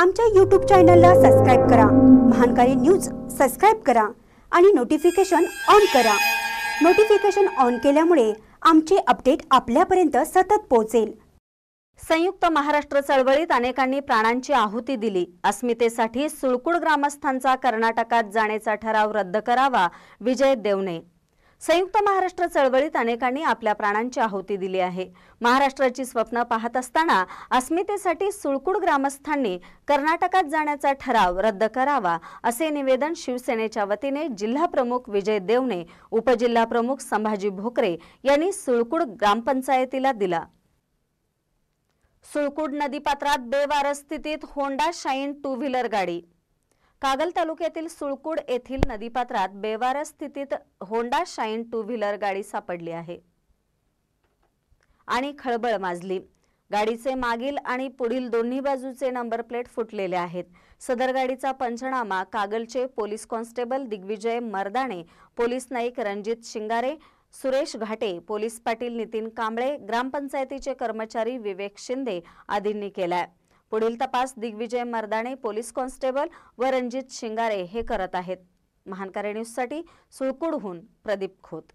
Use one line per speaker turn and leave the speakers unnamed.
आमच्या यूट्यूब चॅनलला सबस्क्राईब करा महानकारी न्यूज सबस्क्राईब करा आणि नोटिफिकेशन ऑन करा नोटिफिकेशन ऑन केल्यामुळे आमचे अपडेट आपल्यापर्यंत सतत पोहोचेल
संयुक्त महाराष्ट्र चळवळीत अनेकांनी प्राणांची आहुती दिली अस्मितेसाठी सुळकुड ग्रामस्थांचा कर्नाटकात जाण्याचा ठराव रद्द करावा विजय देवणे संयुक्त महाराष्ट्र चळवळीत अनेकांनी आपल्या प्राणांची आहुती दिली आहे महाराष्ट्राची स्वप्न पाहत असताना अस्मितेसाठी सुळकुड ग्रामस्थांनी कर्नाटकात जाण्याचा ठराव रद्द करावा असे निवेदन शिवसेनेच्या वतीने जिल्हा प्रमुख विजय देवणे उपजिल्हा प्रमुख संभाजी भोकरे यांनी सुळकुड ग्रामपंचायतीला दिला सुळकुड नदीपात्रात बेवारस स्थितीत होंडा शाईन टू व्हीलर गाडी कागल तालुक्यातील सुळकुड येथील नदीपात्रात बेवारस स्थितीत होंडा शाईन टू व्हीलर गाडी सापडली आहे आणि खळबळ माजली गाडीचे मागील आणि पुढील दोन्ही बाजूचे नंबर प्लेट फुटलेले आहेत सदर गाडीचा पंचनामा कागलचे police constable Digvijay Mardane police Naik Ranjit Shingare Suresh Ghate police Patil Nitin Kamble ग्रामपंचायतीचे कर्मचारी विवेक शिंदे आदींनी केलाय पुढील तपास दिग्विजय मर्दाणे पोलीस कॉन्स्टेबल व रणजित शिंगारे हे करत आहेत महानकारी न्यूजसाठी सुळकुडहून प्रदीप खोत